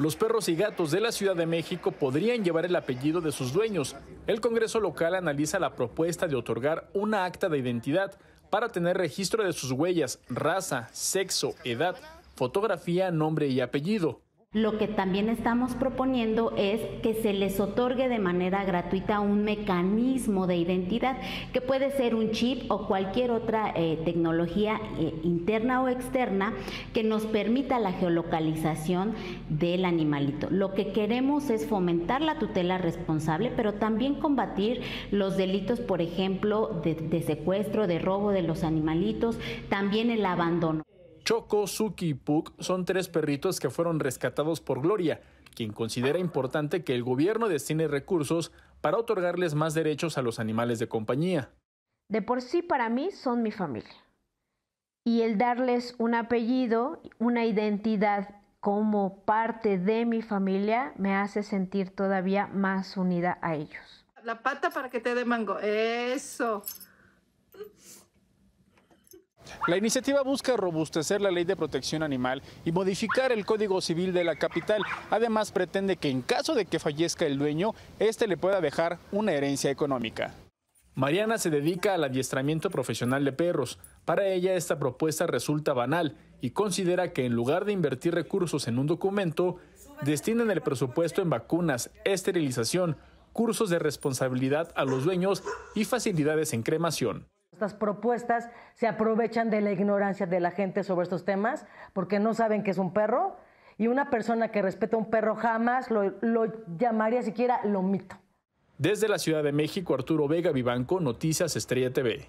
los perros y gatos de la Ciudad de México podrían llevar el apellido de sus dueños. El Congreso local analiza la propuesta de otorgar una acta de identidad para tener registro de sus huellas, raza, sexo, edad, fotografía, nombre y apellido. Lo que también estamos proponiendo es que se les otorgue de manera gratuita un mecanismo de identidad que puede ser un chip o cualquier otra eh, tecnología eh, interna o externa que nos permita la geolocalización del animalito. Lo que queremos es fomentar la tutela responsable, pero también combatir los delitos, por ejemplo, de secuestro, de robo de los animalitos, también el abandono. Choco, Suki y Puk son tres perritos que fueron rescatados por Gloria, quien considera importante que el gobierno destine recursos para otorgarles más derechos a los animales de compañía. De por sí para mí son mi familia. Y el darles un apellido, una identidad como parte de mi familia me hace sentir todavía más unida a ellos. La pata para que te dé mango. Eso. La iniciativa busca robustecer la ley de protección animal y modificar el Código Civil de la capital. Además, pretende que en caso de que fallezca el dueño, éste le pueda dejar una herencia económica. Mariana se dedica al adiestramiento profesional de perros. Para ella esta propuesta resulta banal y considera que en lugar de invertir recursos en un documento, destinen el presupuesto en vacunas, esterilización, cursos de responsabilidad a los dueños y facilidades en cremación estas propuestas se aprovechan de la ignorancia de la gente sobre estos temas, porque no saben que es un perro, y una persona que respeta un perro jamás lo, lo llamaría siquiera lomito. Desde la Ciudad de México, Arturo Vega Vivanco, Noticias Estrella TV.